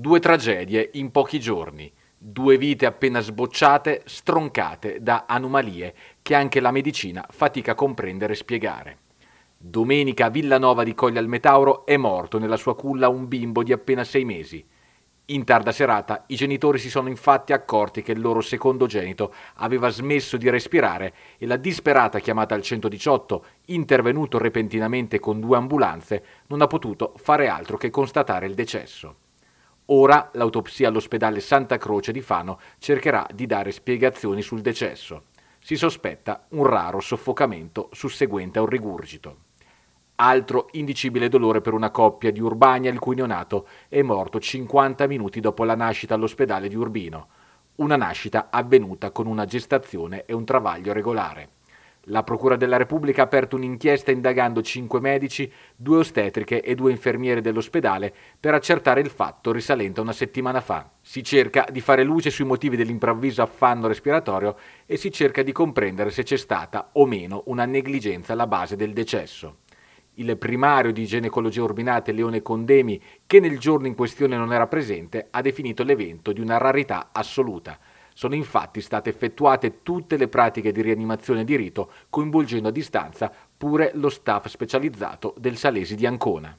Due tragedie in pochi giorni, due vite appena sbocciate, stroncate da anomalie che anche la medicina fatica a comprendere e spiegare. Domenica a Villanova di Coglia al Metauro è morto nella sua culla un bimbo di appena sei mesi. In tarda serata i genitori si sono infatti accorti che il loro secondogenito aveva smesso di respirare e la disperata chiamata al 118, intervenuto repentinamente con due ambulanze, non ha potuto fare altro che constatare il decesso. Ora l'autopsia all'ospedale Santa Croce di Fano cercherà di dare spiegazioni sul decesso. Si sospetta un raro soffocamento susseguente a un rigurgito. Altro indicibile dolore per una coppia di Urbania il cui neonato è morto 50 minuti dopo la nascita all'ospedale di Urbino. Una nascita avvenuta con una gestazione e un travaglio regolare. La Procura della Repubblica ha aperto un'inchiesta indagando cinque medici, due ostetriche e due infermiere dell'ospedale per accertare il fatto risalente a una settimana fa. Si cerca di fare luce sui motivi dell'improvviso affanno respiratorio e si cerca di comprendere se c'è stata o meno una negligenza alla base del decesso il primario di ginecologia urbinate Leone Condemi, che nel giorno in questione non era presente, ha definito l'evento di una rarità assoluta. Sono infatti state effettuate tutte le pratiche di rianimazione di rito, coinvolgendo a distanza pure lo staff specializzato del Salesi di Ancona.